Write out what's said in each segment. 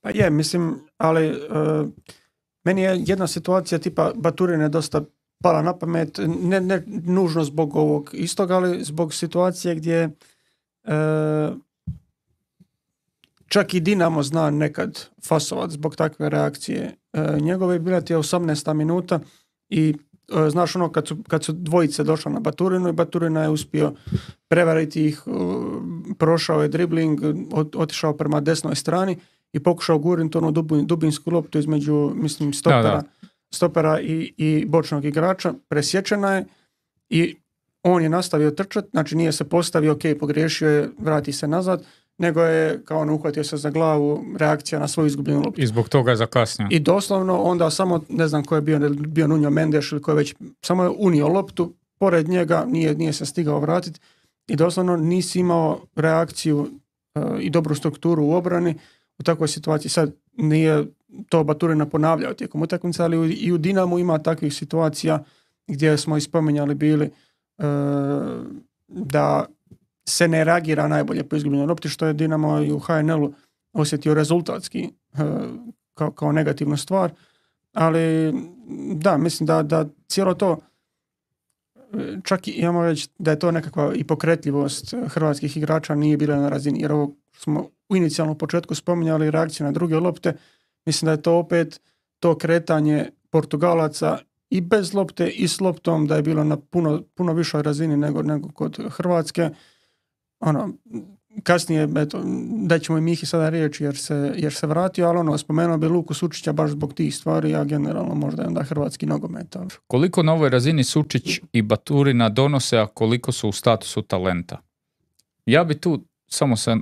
Pa je, mislim, ali e, meni je jedna situacija tipa Baturine dosta pala na pamet, ne, ne nužno zbog ovog istog, ali zbog situacije gdje e, čak i Dinamo zna nekad fasovat zbog takve reakcije. E, njegove je bila ti 18. minuta i znaš ono kad su, kad su dvojice došla na Baturinu i Baturina je uspio prevariti ih, prošao je dribling, otišao prema desnoj strani i pokušao gurnuti onu dubin, dubinsku loptu između, mislim, stopera, stopera i, i bočnog igrača. Presječena je i on je nastavio trčati, znači nije se postavio, ok, pogriješio je, vrati se nazad, nego je kao ono, uhvatio se za glavu reakcija na svoju izgubljenu loptu. I zbog toga je zakasnio. I doslovno onda samo, ne znam ko je bio, bio Nunjo Mendeš ili ko je već, samo je unio loptu, pored njega nije, nije se stigao vratiti i doslovno nisi imao reakciju e, i dobru strukturu u obrani u takvoj situaciji. Sad nije to Baturina ponavljao tijekom utakmice, ali i u Dinamu ima takvih situacija gdje smo i ispominjali bili e, da se ne reagira najbolje po izgubljenoj lopti, što je Dinamo i u HNL-u osjetio rezultatski e, kao, kao negativnu stvar. Ali da, mislim da, da cijelo to čak i, imamo reći da je to nekakva i pokretljivost eh, hrvatskih igrača nije bila na razini, jer ovo smo u inicijalnom početku spominjali reakcije na druge lopte, mislim da je to opet to kretanje Portugalaca i bez lopte i s loptom da je bilo na puno, puno višoj razini nego, nego kod Hrvatske. Ono, kasnije, da ćemo i Mihi sada riječ jer se, jer se vratio, ali ono, spomenuo bi Luku Sučića baš zbog tih stvari, a generalno možda je onda hrvatski nogomet. Koliko na ovoj razini Sučić i Baturina donose, a koliko su u statusu talenta? Ja bi tu samo se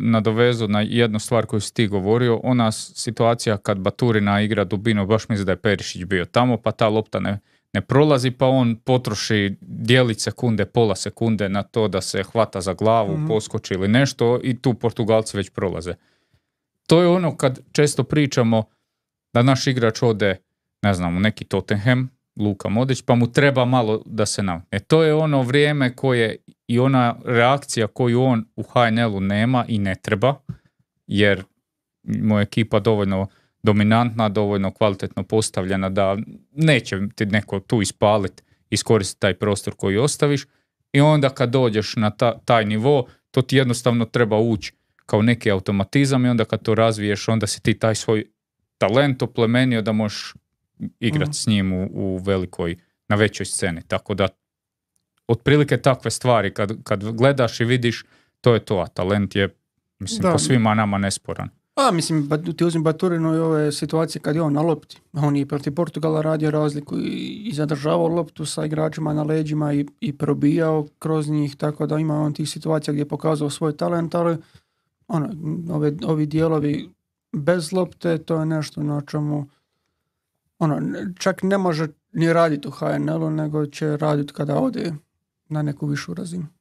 nadovezao na jednu stvar koju si ti govorio, ona situacija kad Baturina igra dubinu, baš mislim da je Perišić bio tamo, pa ta lopta ne, ne prolazi pa on potroši dijelić sekunde, pola sekunde na to da se hvata za glavu, mhm. poskoči ili nešto i tu Portugalci već prolaze. To je ono kad često pričamo da naš igrač ode, ne znam, u neki Tottenham, Luka Modić, pa mu treba malo da se nam. E to je ono vrijeme koje i ona reakcija koju on u HNL-u nema i ne treba, jer mu ekipa dovoljno dominantna, dovoljno kvalitetno postavljena da neće ti neko tu ispaliti, iskoristiti taj prostor koji ostaviš i onda kad dođeš na taj nivo, to ti jednostavno treba ući kao neki automatizam i onda kad to razviješ, onda si ti taj svoj talent oplemenio da možeš igrati mhm. s njim u, u velikoj, na većoj sceni. Tako da, otprilike takve stvari kad, kad gledaš i vidiš, to je to, a talent je, mislim, po svima nama nesporan. A, mislim, ti uzim Baturinu i ove situacije kad je on na lopti. On je protiv Portugala radio razliku i, zadržavao loptu sa igračima na leđima i, i probijao kroz njih, tako da ima on tih situacija gdje je pokazao svoj talent, ali ono, ove, ovi dijelovi bez lopte, to je nešto na čemu ono, čak ne može ni raditi u HNL-u, nego će raditi kada ode na neku višu razinu.